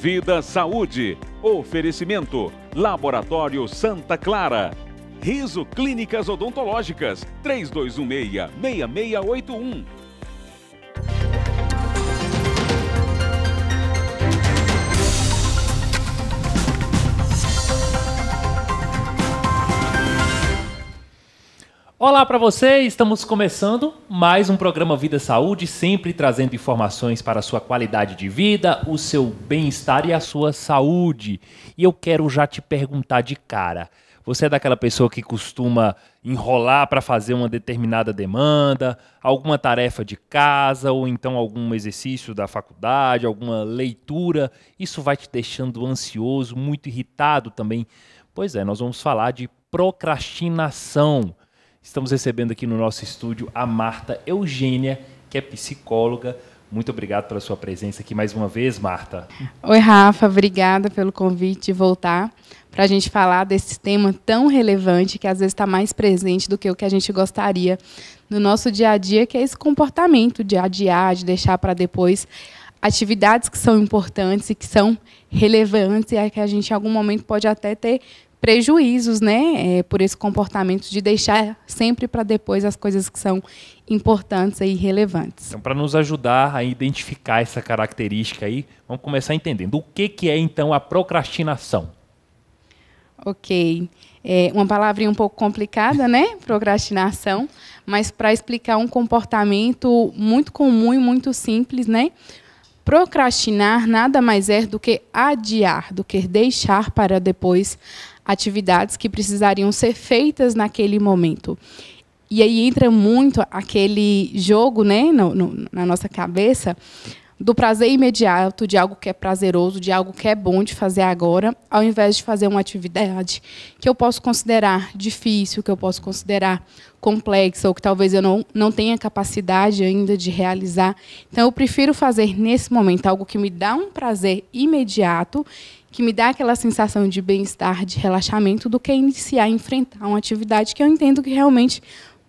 Vida Saúde. Oferecimento. Laboratório Santa Clara. Riso Clínicas Odontológicas 3216 6681 Olá para você, estamos começando mais um programa Vida Saúde, sempre trazendo informações para a sua qualidade de vida, o seu bem-estar e a sua saúde. E eu quero já te perguntar de cara, você é daquela pessoa que costuma enrolar para fazer uma determinada demanda, alguma tarefa de casa ou então algum exercício da faculdade, alguma leitura, isso vai te deixando ansioso, muito irritado também. Pois é, nós vamos falar de procrastinação Estamos recebendo aqui no nosso estúdio a Marta Eugênia, que é psicóloga. Muito obrigado pela sua presença aqui mais uma vez, Marta. Oi, Rafa, obrigada pelo convite de voltar para a gente falar desse tema tão relevante que às vezes está mais presente do que o que a gente gostaria no nosso dia a dia, que é esse comportamento de adiar, de deixar para depois atividades que são importantes e que são relevantes e é que a gente em algum momento pode até ter prejuízos, né, é, por esse comportamento de deixar sempre para depois as coisas que são importantes e relevantes. Então, para nos ajudar a identificar essa característica aí, vamos começar entendendo o que que é então a procrastinação. Ok, é uma palavrinha um pouco complicada, né, procrastinação, mas para explicar um comportamento muito comum e muito simples, né, procrastinar nada mais é do que adiar, do que deixar para depois atividades que precisariam ser feitas naquele momento. E aí entra muito aquele jogo né, no, no, na nossa cabeça do prazer imediato, de algo que é prazeroso, de algo que é bom de fazer agora, ao invés de fazer uma atividade que eu posso considerar difícil, que eu posso considerar complexa, ou que talvez eu não, não tenha capacidade ainda de realizar. Então, eu prefiro fazer nesse momento algo que me dá um prazer imediato, que me dá aquela sensação de bem-estar, de relaxamento, do que iniciar, a enfrentar uma atividade que eu entendo que realmente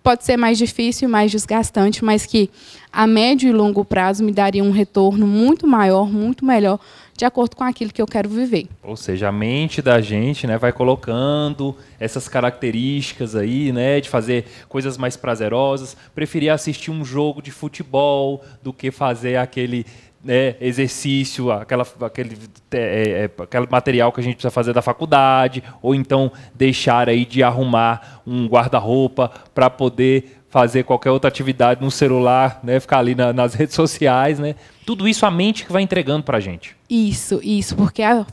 pode ser mais difícil, mais desgastante, mas que a médio e longo prazo me daria um retorno muito maior, muito melhor, de acordo com aquilo que eu quero viver. Ou seja, a mente da gente, né, vai colocando essas características aí, né, de fazer coisas mais prazerosas, preferir assistir um jogo de futebol do que fazer aquele né, exercício, aquela, aquele, é, é, aquele material que a gente precisa fazer da faculdade, ou então deixar aí de arrumar um guarda-roupa para poder fazer qualquer outra atividade no celular, né, ficar ali na, nas redes sociais, né? Tudo isso a mente que vai entregando para a gente. Isso, isso, porque a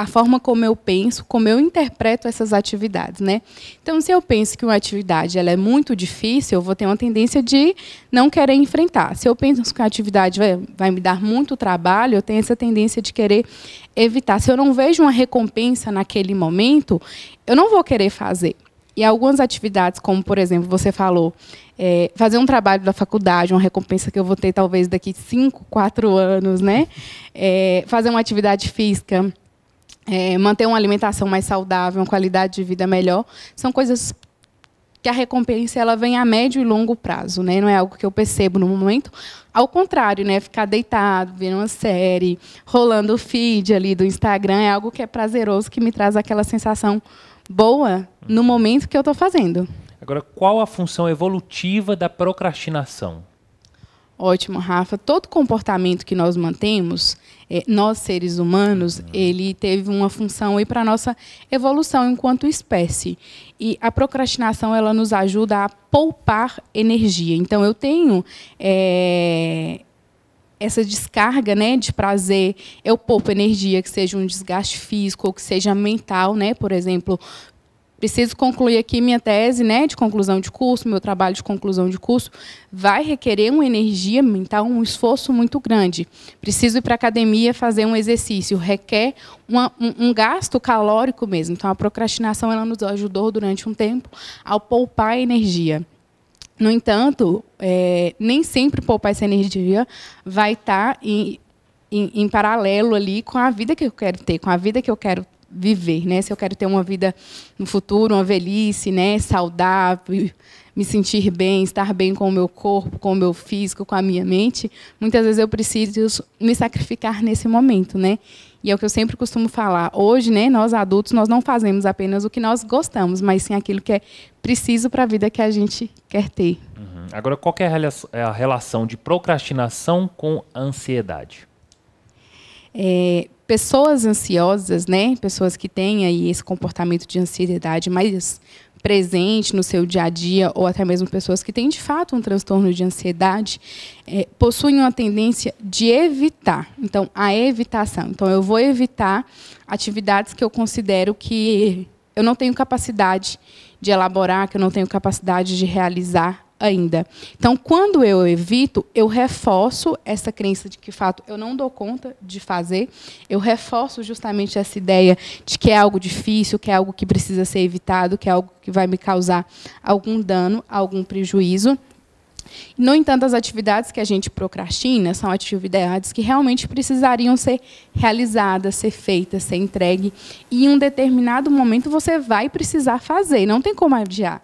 a forma como eu penso, como eu interpreto essas atividades, né? Então, se eu penso que uma atividade ela é muito difícil, eu vou ter uma tendência de não querer enfrentar. Se eu penso que a atividade vai, vai me dar muito trabalho, eu tenho essa tendência de querer evitar. Se eu não vejo uma recompensa naquele momento, eu não vou querer fazer. E algumas atividades, como por exemplo, você falou, é, fazer um trabalho da faculdade, uma recompensa que eu vou ter talvez daqui 5, 4 anos, né? É, fazer uma atividade física é, manter uma alimentação mais saudável, uma qualidade de vida melhor, são coisas que a recompensa ela vem a médio e longo prazo, né? Não é algo que eu percebo no momento. Ao contrário, né? Ficar deitado, vendo uma série, rolando o feed ali do Instagram é algo que é prazeroso, que me traz aquela sensação boa no momento que eu estou fazendo. Agora, qual a função evolutiva da procrastinação? Ótimo, Rafa. Todo comportamento que nós mantemos, eh, nós seres humanos, é ele teve uma função aí para nossa evolução enquanto espécie. E a procrastinação ela nos ajuda a poupar energia. Então eu tenho é essa descarga né, de prazer, eu poupo energia, que seja um desgaste físico ou que seja mental, né? Por exemplo, preciso concluir aqui minha tese né, de conclusão de curso, meu trabalho de conclusão de curso, vai requerer uma energia mental, um esforço muito grande. Preciso ir para a academia fazer um exercício, requer uma, um, um, gasto calórico mesmo. Então, a procrastinação ela nos ajudou durante um tempo ao poupar energia. No entanto, é, nem sempre poupar essa energia vai estar tá em, em, em paralelo ali com a vida que eu quero ter, com a vida que eu quero ter viver, né? Se eu quero ter uma vida no futuro, uma velhice, né, saudável, me sentir bem, estar bem com o meu corpo, com o meu físico, com a minha mente, muitas vezes eu preciso me sacrificar nesse momento, né? E é o que eu sempre costumo falar. Hoje, né, nós adultos, nós não fazemos apenas o que nós gostamos, mas sim aquilo que é preciso para a vida que a gente quer ter. Uhum. Agora, qual é, é a relação de procrastinação com ansiedade? É, pessoas ansiosas, né, pessoas que têm aí esse comportamento de ansiedade mais presente no seu dia a dia, ou até mesmo pessoas que têm de fato um transtorno de ansiedade, é, possuem uma tendência de evitar. Então, a evitação. Então, eu vou evitar atividades que eu considero que eu não tenho capacidade de elaborar, que eu não tenho capacidade de realizar ainda. Então, quando eu evito, eu reforço essa crença de que, de fato, eu não dou conta de fazer, eu reforço justamente essa ideia de que é algo difícil, que é algo que precisa ser evitado, que é algo que vai me causar algum dano, algum prejuízo. No entanto, as atividades que a gente procrastina são atividades que realmente precisariam ser realizadas, ser feitas, ser entregue. E em um determinado momento você vai precisar fazer, não tem como adiar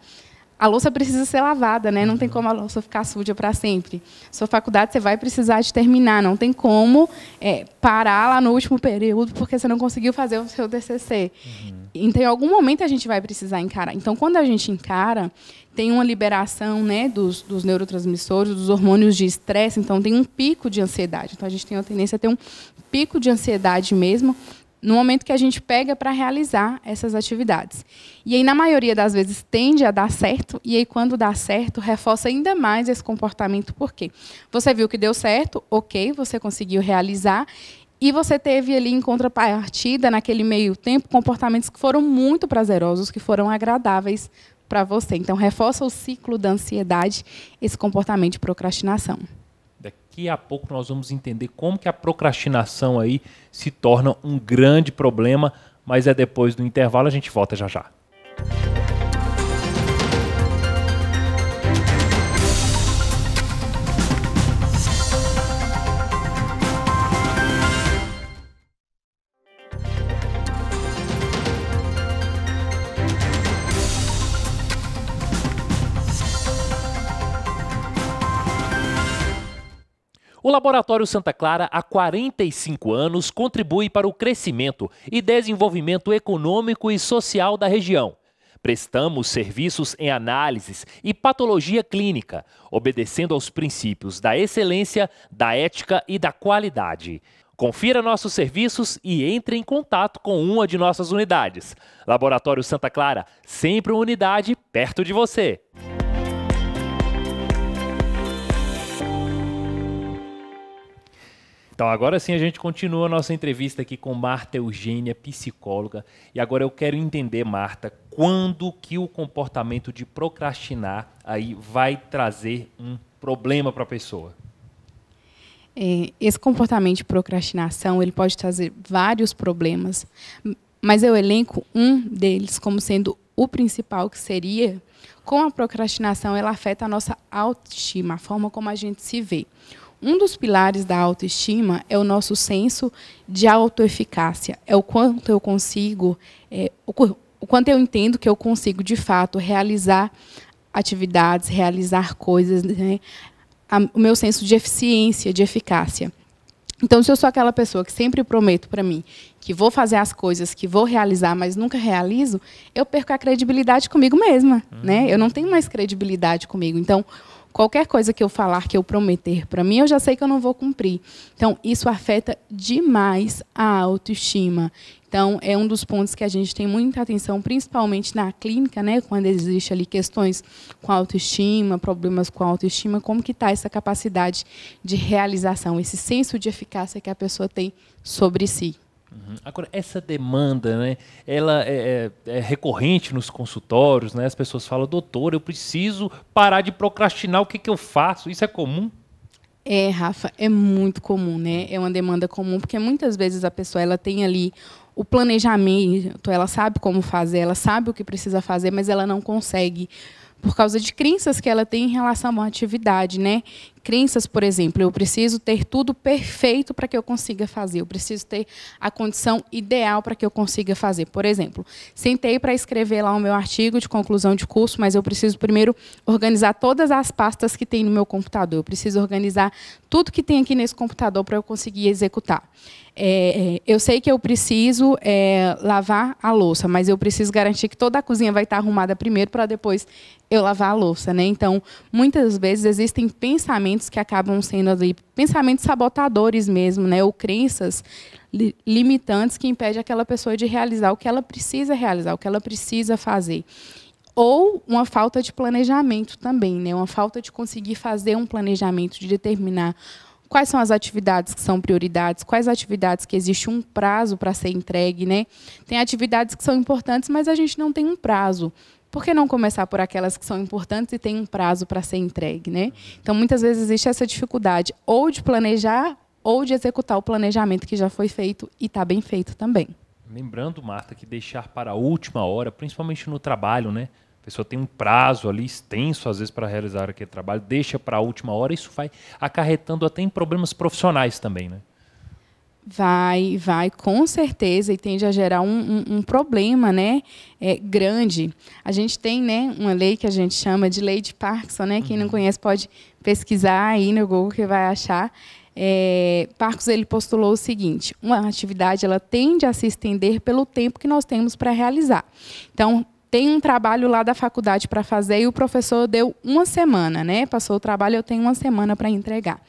a louça precisa ser lavada, né? Não tem uhum. como a louça ficar suja para sempre. Sua faculdade você vai precisar de terminar, não tem como é, parar lá no último período porque você não conseguiu fazer o seu TCC. Uhum. Então, em algum momento a gente vai precisar encarar. Então, quando a gente encara, tem uma liberação, né, dos, dos neurotransmissores, dos hormônios de estresse. Então, tem um pico de ansiedade. Então, a gente tem a tendência a ter um pico de ansiedade mesmo no momento que a gente pega para realizar essas atividades. E aí, na maioria das vezes, tende a dar certo, e aí, quando dá certo, reforça ainda mais esse comportamento, por quê? Você viu que deu certo, ok, você conseguiu realizar, e você teve ali em contrapartida, naquele meio tempo, comportamentos que foram muito prazerosos, que foram agradáveis para você. Então, reforça o ciclo da ansiedade, esse comportamento de procrastinação. Daqui a pouco nós vamos entender como que a procrastinação aí se torna um grande problema, mas é depois do intervalo, a gente volta já já. O Laboratório Santa Clara, há 45 anos, contribui para o crescimento e desenvolvimento econômico e social da região. Prestamos serviços em análises e patologia clínica, obedecendo aos princípios da excelência, da ética e da qualidade. Confira nossos serviços e entre em contato com uma de nossas unidades. Laboratório Santa Clara, sempre uma unidade perto de você. Então, agora sim a gente continua a nossa entrevista aqui com Marta Eugênia, psicóloga. E agora eu quero entender, Marta, quando que o comportamento de procrastinar aí vai trazer um problema para a pessoa? É, esse comportamento de procrastinação ele pode trazer vários problemas, mas eu elenco um deles como sendo o principal, que seria como a procrastinação ela afeta a nossa autoestima, a forma como a gente se vê. Um dos pilares da autoestima é o nosso senso de autoeficácia, é o quanto eu consigo, é, o, o quanto eu entendo que eu consigo, de fato, realizar atividades, realizar coisas, né? A, o meu senso de eficiência, de eficácia. Então, se eu sou aquela pessoa que sempre prometo para mim que vou fazer as coisas, que vou realizar, mas nunca realizo, eu perco a credibilidade comigo mesma, uhum. né? Eu não tenho mais credibilidade comigo. Então, Qualquer coisa que eu falar, que eu prometer para mim, eu já sei que eu não vou cumprir. Então, isso afeta demais a autoestima. Então, é um dos pontos que a gente tem muita atenção, principalmente na clínica, né, quando existe ali questões com autoestima, problemas com autoestima, como que está essa capacidade de realização, esse senso de eficácia que a pessoa tem sobre si. Uhum. Agora, essa demanda, né, ela é, é, é, recorrente nos consultórios, né? As pessoas falam, doutor, eu preciso parar de procrastinar, o que, que eu faço? Isso é comum? É, Rafa, é muito comum, né? É uma demanda comum, porque muitas vezes a pessoa ela tem ali o planejamento, ela sabe como fazer, ela sabe o que precisa fazer, mas ela não consegue por causa de crenças que ela tem em relação à atividade, né? crenças, por exemplo, eu preciso ter tudo perfeito para que eu consiga fazer, eu preciso ter a condição ideal para que eu consiga fazer. Por exemplo, sentei para escrever lá o meu artigo de conclusão de curso, mas eu preciso primeiro organizar todas as pastas que tem no meu computador, eu preciso organizar tudo que tem aqui nesse computador para eu conseguir executar. É, é, eu sei que eu preciso é, lavar a louça, mas eu preciso garantir que toda a cozinha vai estar arrumada primeiro para depois eu lavar a louça, né? Então, muitas vezes existem pensamentos pensamentos que acabam sendo ali, pensamentos sabotadores mesmo, né? Ou crenças li limitantes que impedem aquela pessoa de realizar o que ela precisa realizar, o que ela precisa fazer ou uma falta de planejamento também, né? Uma falta de conseguir fazer um planejamento, de determinar quais são as atividades que são prioridades, quais atividades que existe um prazo para ser entregue, né? Tem atividades que são importantes, mas a gente não tem um prazo por que não começar por aquelas que são importantes e têm um prazo para ser entregue, né? Então, muitas vezes existe essa dificuldade ou de planejar ou de executar o planejamento que já foi feito e está bem feito também. Lembrando, Marta, que deixar para a última hora, principalmente no trabalho, né? A pessoa tem um prazo ali extenso, às vezes, para realizar aquele trabalho, deixa para a última hora, isso vai acarretando até em problemas profissionais também, né? vai, vai com certeza e tende a gerar um, um, um problema, né? É, grande. A gente tem, né, uma lei que a gente chama de lei de Parkinson, né? Quem não uhum. conhece pode pesquisar aí no Google que vai achar. É, Parkinson ele postulou o seguinte: uma atividade ela tende a se estender pelo tempo que nós temos para realizar. Então tem um trabalho lá da faculdade para fazer e o professor deu uma semana, né? Passou o trabalho, eu tenho uma semana para entregar.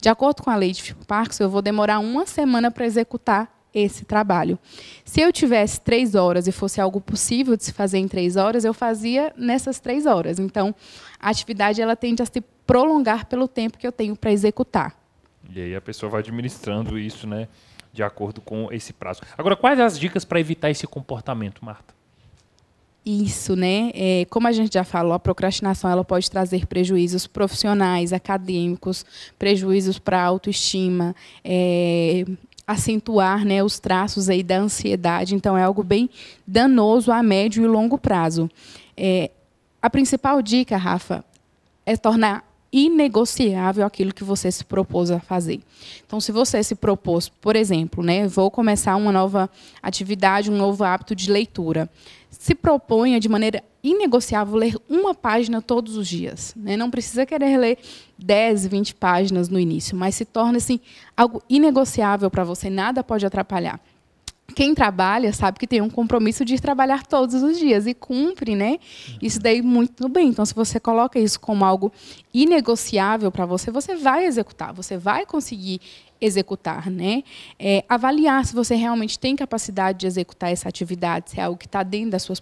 De acordo com a lei de Fico eu vou demorar uma semana para executar esse trabalho. Se eu tivesse três horas e fosse algo possível de se fazer em três horas, eu fazia nessas três horas. Então, a atividade ela tende a se prolongar pelo tempo que eu tenho para executar. E aí a pessoa vai administrando isso, né, de acordo com esse prazo. Agora, quais as dicas para evitar esse comportamento, Marta? isso, né? É, como a gente já falou, a procrastinação ela pode trazer prejuízos profissionais, acadêmicos, prejuízos para a autoestima, é, acentuar né, os traços aí da ansiedade. Então, é algo bem danoso a médio e longo prazo. É, a principal dica, Rafa, é tornar inegociável aquilo que você se propôs a fazer. Então, se você se propôs, por exemplo, né, vou começar uma nova atividade, um novo hábito de leitura se proponha de maneira inegociável ler uma página todos os dias. Né? Não precisa querer ler 10, 20 páginas no início, mas se torna assim, algo inegociável para você, nada pode atrapalhar. Quem trabalha sabe que tem um compromisso de trabalhar todos os dias e cumpre, né? Isso daí muito bem. Então, se você coloca isso como algo inegociável para você, você vai executar, você vai conseguir executar, né? É, avaliar se você realmente tem capacidade de executar essa atividade, se é algo que está dentro das suas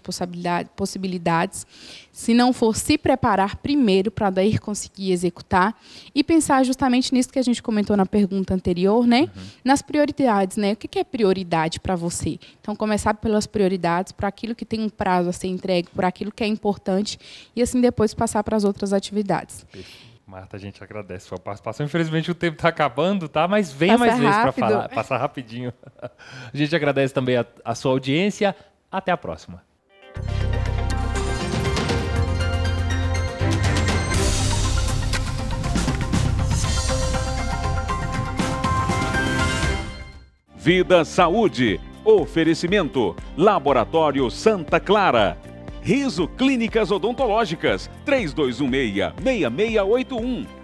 possibilidades. Se não for, se preparar primeiro para daí conseguir executar e pensar justamente nisso que a gente comentou na pergunta anterior, né? Uhum. Nas prioridades, né? O que é prioridade para você? Então, começar pelas prioridades, para aquilo que tem um prazo a ser entregue, por aquilo que é importante e assim depois passar para as outras atividades. Perfeito. Marta, a gente agradece a sua participação. Infelizmente o tempo está acabando, tá? Mas venha mais rápido. vezes para falar, passar rapidinho. A gente agradece também a, a sua audiência. Até a próxima. Vida Saúde. Oferecimento Laboratório Santa Clara Riso Clínicas Odontológicas 3216 6681